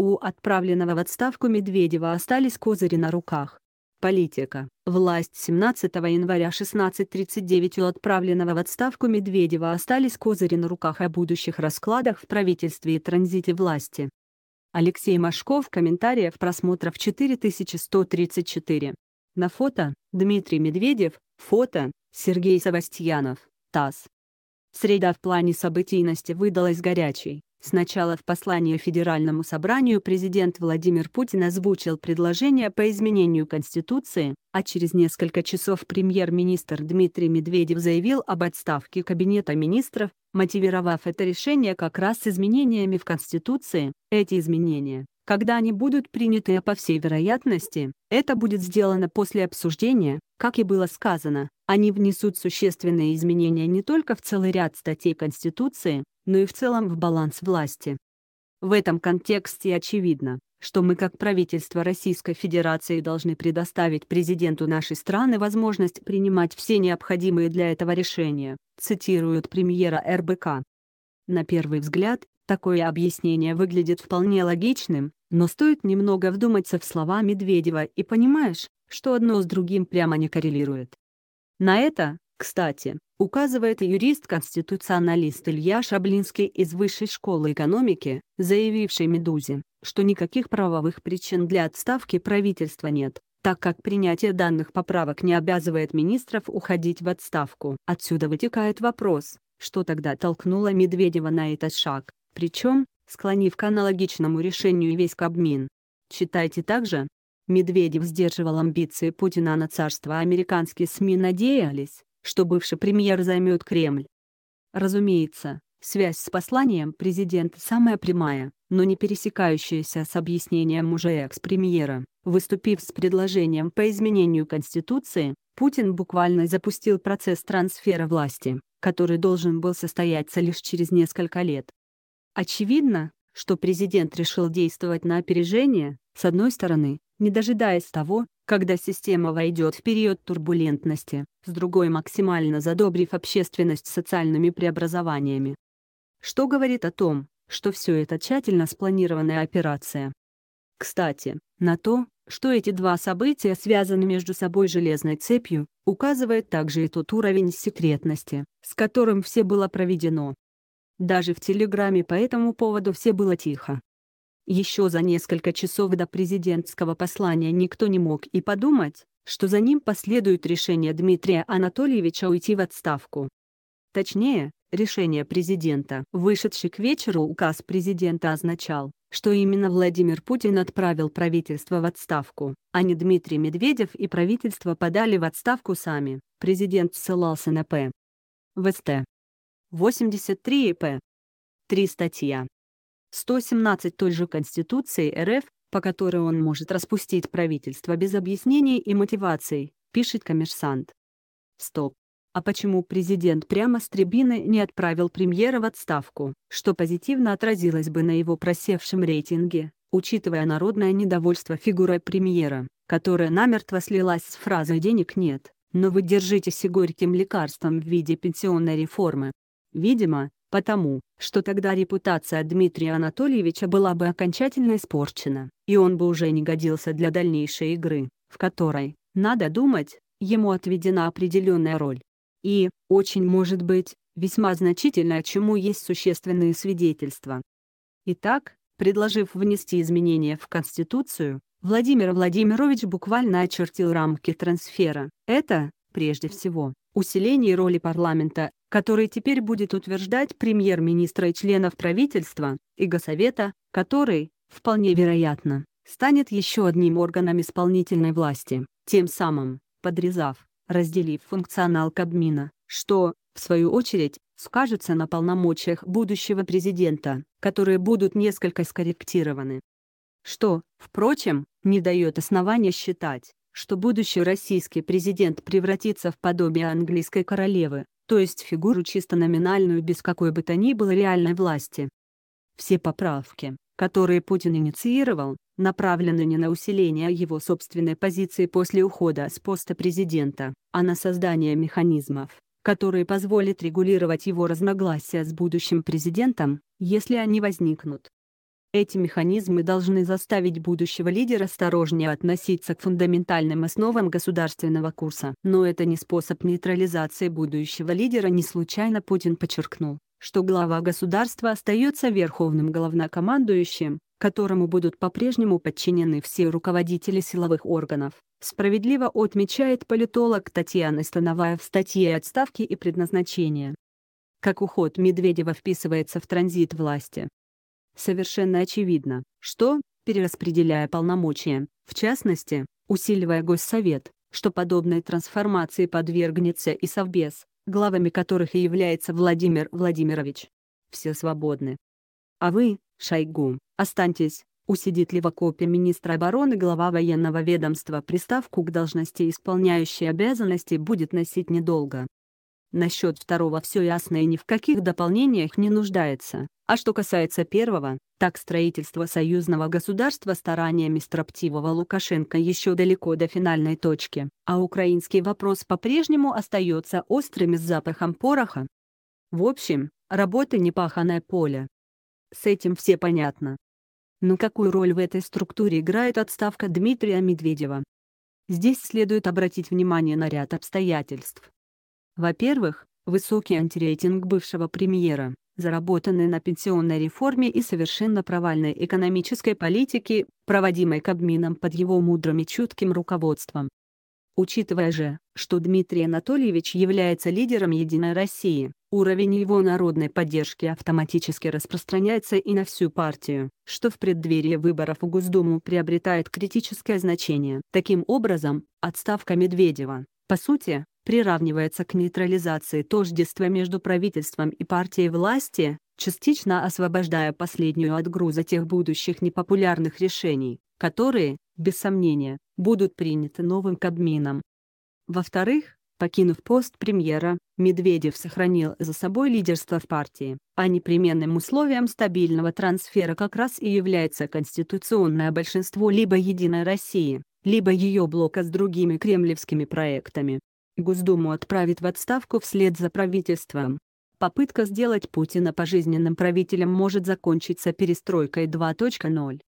У отправленного в отставку Медведева остались козыри на руках. Политика. Власть 17 января 16.39 у отправленного в отставку Медведева остались козыри на руках о будущих раскладах в правительстве и транзите власти. Алексей Машков. Комментариев просмотров 4134. На фото – Дмитрий Медведев, фото – Сергей Савастьянов, ТАСС. Среда в плане событийности выдалась горячей. Сначала в послании Федеральному собранию президент Владимир Путин озвучил предложение по изменению Конституции, а через несколько часов премьер-министр Дмитрий Медведев заявил об отставке Кабинета министров, мотивировав это решение как раз изменениями в Конституции. Эти изменения, когда они будут приняты, по всей вероятности, это будет сделано после обсуждения, как и было сказано, они внесут существенные изменения не только в целый ряд статей Конституции, но ну и в целом в баланс власти. В этом контексте очевидно, что мы как правительство Российской Федерации должны предоставить президенту нашей страны возможность принимать все необходимые для этого решения, цитируют премьера РБК. На первый взгляд, такое объяснение выглядит вполне логичным, но стоит немного вдуматься в слова Медведева и понимаешь, что одно с другим прямо не коррелирует. На это, кстати, указывает юрист-конституционалист Илья Шаблинский из Высшей школы экономики, заявивший «Медузе», что никаких правовых причин для отставки правительства нет, так как принятие данных поправок не обязывает министров уходить в отставку. Отсюда вытекает вопрос, что тогда толкнуло Медведева на этот шаг, причем, склонив к аналогичному решению весь Кабмин. Читайте также. Медведев сдерживал амбиции Путина на царство, американские СМИ надеялись, что бывший премьер займет Кремль. Разумеется, связь с посланием президента самая прямая, но не пересекающаяся с объяснением уже экс-премьера. Выступив с предложением по изменению Конституции, Путин буквально запустил процесс трансфера власти, который должен был состояться лишь через несколько лет. Очевидно, что президент решил действовать на опережение, с одной стороны, не дожидаясь того, когда система войдет в период турбулентности, с другой максимально задобрив общественность социальными преобразованиями. Что говорит о том, что все это тщательно спланированная операция. Кстати, на то, что эти два события связаны между собой железной цепью, указывает также и тот уровень секретности, с которым все было проведено. Даже в Телеграме по этому поводу все было тихо. Еще за несколько часов до президентского послания никто не мог и подумать, что за ним последует решение Дмитрия Анатольевича уйти в отставку. Точнее, решение президента. Вышедший к вечеру указ президента означал, что именно Владимир Путин отправил правительство в отставку, а не Дмитрий Медведев и правительство подали в отставку сами. Президент ссылался на П. ВСТ. 83 П. 3 статья. 117 той же Конституции РФ, по которой он может распустить правительство без объяснений и мотиваций, пишет коммерсант. Стоп. А почему президент прямо с трибины не отправил премьера в отставку, что позитивно отразилось бы на его просевшем рейтинге, учитывая народное недовольство фигурой премьера, которая намертво слилась с фразой «денег нет, но вы держитесь и горьким лекарством в виде пенсионной реформы». Видимо, потому что тогда репутация Дмитрия Анатольевича была бы окончательно испорчена, и он бы уже не годился для дальнейшей игры, в которой, надо думать, ему отведена определенная роль. И, очень может быть, весьма значительная, чему есть существенные свидетельства. Итак, предложив внести изменения в Конституцию, Владимир Владимирович буквально очертил рамки трансфера. Это, прежде всего, усилении роли парламента, который теперь будет утверждать премьер-министра и членов правительства, и Госсовета, который, вполне вероятно, станет еще одним органом исполнительной власти, тем самым, подрезав, разделив функционал Кабмина, что, в свою очередь, скажется на полномочиях будущего президента, которые будут несколько скорректированы. Что, впрочем, не дает основания считать, что будущий российский президент превратится в подобие английской королевы, то есть фигуру чисто номинальную без какой бы то ни было реальной власти. Все поправки, которые Путин инициировал, направлены не на усиление его собственной позиции после ухода с поста президента, а на создание механизмов, которые позволят регулировать его разногласия с будущим президентом, если они возникнут. Эти механизмы должны заставить будущего лидера осторожнее относиться к фундаментальным основам государственного курса. Но это не способ нейтрализации будущего лидера не случайно Путин подчеркнул, что глава государства остается верховным главнокомандующим, которому будут по-прежнему подчинены все руководители силовых органов. Справедливо отмечает политолог Татьяна Становая в статье «Отставки и предназначения». Как уход Медведева вписывается в транзит власти, Совершенно очевидно, что, перераспределяя полномочия, в частности, усиливая Госсовет, что подобной трансформации подвергнется и Совбез, главами которых и является Владимир Владимирович. Все свободны. А вы, Шойгу, останьтесь, усидит ли в окопе министра обороны глава военного ведомства приставку к должности исполняющей обязанности будет носить недолго. Насчет второго все ясно и ни в каких дополнениях не нуждается. А что касается первого, так строительство союзного государства стараниями строптивого Лукашенко еще далеко до финальной точки, а украинский вопрос по-прежнему остается острым и с запахом пороха. В общем, работа не паханое поле. С этим все понятно. Но какую роль в этой структуре играет отставка Дмитрия Медведева? Здесь следует обратить внимание на ряд обстоятельств. Во-первых, высокий антирейтинг бывшего премьера, заработанный на пенсионной реформе и совершенно провальной экономической политике, проводимой Кабмином под его мудрым и чутким руководством. Учитывая же, что Дмитрий Анатольевич является лидером «Единой России», уровень его народной поддержки автоматически распространяется и на всю партию, что в преддверии выборов в Госдуму приобретает критическое значение. Таким образом, отставка Медведева, по сути, приравнивается к нейтрализации тождества между правительством и партией власти, частично освобождая последнюю от груза тех будущих непопулярных решений, которые, без сомнения, будут приняты новым Кабмином. Во-вторых, покинув пост премьера, Медведев сохранил за собой лидерство в партии, а непременным условием стабильного трансфера как раз и является конституционное большинство либо «Единой России», либо ее блока с другими кремлевскими проектами. Госдуму отправит в отставку вслед за правительством. Попытка сделать Путина пожизненным правителем может закончиться перестройкой 2.0.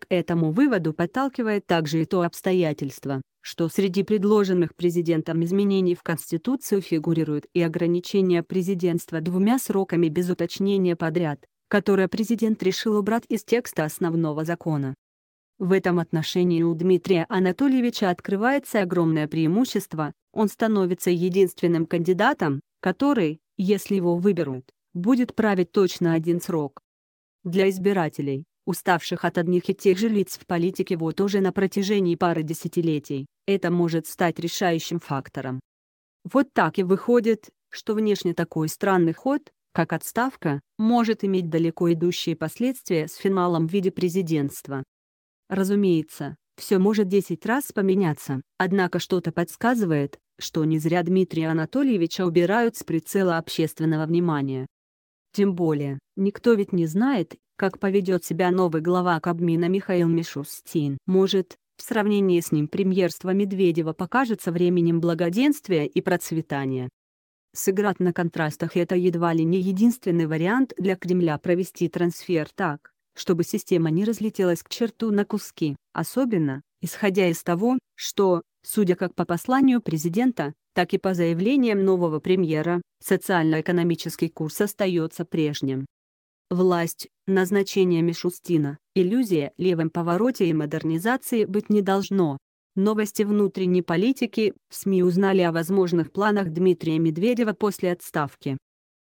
К этому выводу подталкивает также и то обстоятельство, что среди предложенных президентом изменений в Конституцию фигурируют и ограничение президентства двумя сроками без уточнения подряд, которое президент решил убрать из текста основного закона. В этом отношении у Дмитрия Анатольевича открывается огромное преимущество, он становится единственным кандидатом, который, если его выберут, будет править точно один срок. Для избирателей, уставших от одних и тех же лиц в политике вот уже на протяжении пары десятилетий, это может стать решающим фактором. Вот так и выходит, что внешне такой странный ход, как отставка, может иметь далеко идущие последствия с финалом в виде президентства. Разумеется, все может 10 раз поменяться, однако что-то подсказывает, что не зря Дмитрия Анатольевича убирают с прицела общественного внимания. Тем более, никто ведь не знает, как поведет себя новый глава Кабмина Михаил Мишустин. Может, в сравнении с ним премьерство Медведева покажется временем благоденствия и процветания. Сыграть на контрастах – это едва ли не единственный вариант для Кремля провести трансфер так, чтобы система не разлетелась к черту на куски, особенно, исходя из того, что, судя как по посланию президента, так и по заявлениям нового премьера, социально-экономический курс остается прежним. Власть, назначение Мишустина, иллюзия левом повороте и модернизации быть не должно. Новости внутренней политики, СМИ узнали о возможных планах Дмитрия Медведева после отставки.